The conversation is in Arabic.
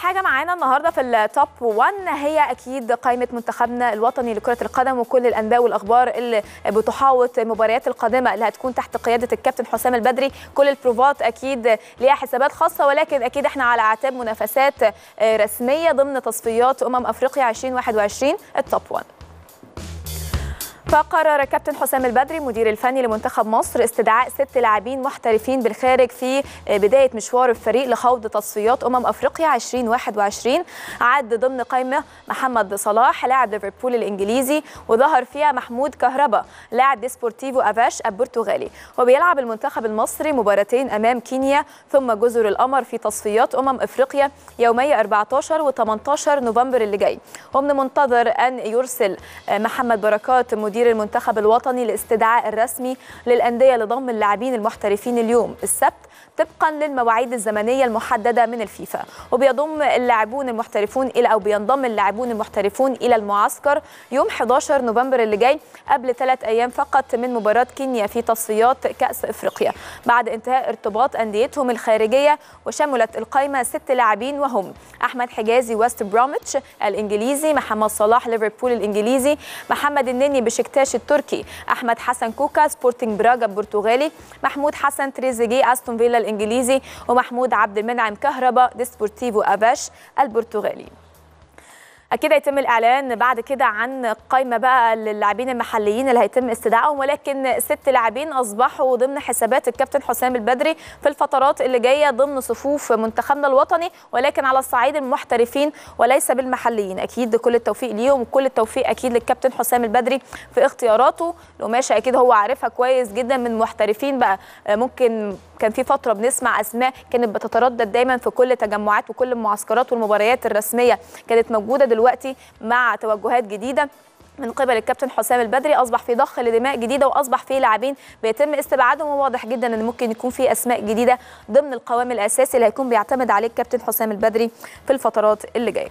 حاجه معانا النهارده في التوب 1 هي اكيد قائمه منتخبنا الوطني لكره القدم وكل الانباء والاخبار اللي بتحاوط المباريات القادمه اللي هتكون تحت قياده الكابتن حسام البدري كل البروفات اكيد ليها حسابات خاصه ولكن اكيد احنا على اعتاب منافسات آه، رسميه ضمن تصفيات امم افريقيا 2021 التوب 1 فقرر كابتن حسام البدري مدير الفني لمنتخب مصر استدعاء ست لاعبين محترفين بالخارج في بدايه مشوار الفريق لخوض تصفيات امم افريقيا 2021 عد ضمن قائمه محمد صلاح لاعب ليفربول الانجليزي وظهر فيها محمود كهربا لاعب ديسبورتيفو افاش البرتغالي وبيلعب المنتخب المصري مباراتين امام كينيا ثم جزر القمر في تصفيات امم افريقيا يومي 14 و 18 نوفمبر اللي جاي ومن المنتظر ان يرسل محمد بركات مدير مدير المنتخب الوطني لاستدعاء الرسمي للأندية لضم اللاعبين المحترفين اليوم السبت طبقا للمواعيد الزمنية المحددة من الفيفا وبيضم اللاعبون المحترفون إلى أو بينضم اللاعبون المحترفون إلى المعسكر يوم 11 نوفمبر اللي جاي قبل ثلاث أيام فقط من مباراة كينيا في تصفيات كأس إفريقيا بعد انتهاء ارتباط أنديتهم الخارجية وشملت القائمة ست لاعبين وهم أحمد حجازي وست بروميتش الإنجليزي محمد صلاح ليفربول الإنجليزي محمد النني بشكتير بكتاش التركي احمد حسن كوكا سبورتنج براجا البرتغالي محمود حسن تريزيجي استون فيلا الانجليزي ومحمود عبد المنعم كهربا دي سبورتيفو افاش البرتغالي اكيد هيتم الاعلان بعد كده عن قائمه بقى للاعبين المحليين اللي هيتم استدعائهم ولكن ست لاعبين اصبحوا ضمن حسابات الكابتن حسام البدري في الفترات اللي جايه ضمن صفوف منتخبنا الوطني ولكن على الصعيد المحترفين وليس بالمحليين اكيد كل التوفيق ليهم وكل التوفيق اكيد للكابتن حسام البدري في اختياراته القماشه اكيد هو عارفها كويس جدا من محترفين بقى ممكن كان في فتره بنسمع اسماء كانت بتتردد دايما في كل تجمعات وكل المعسكرات والمباريات الرسميه كانت موجوده دلوقتي مع توجهات جديده من قبل الكابتن حسام البدري اصبح في ضخ لدماء جديده واصبح في لاعبين بيتم استبعادهم وواضح جدا ان ممكن يكون في اسماء جديده ضمن القوام الاساسي اللي هيكون بيعتمد عليه الكابتن حسام البدري في الفترات اللي جايه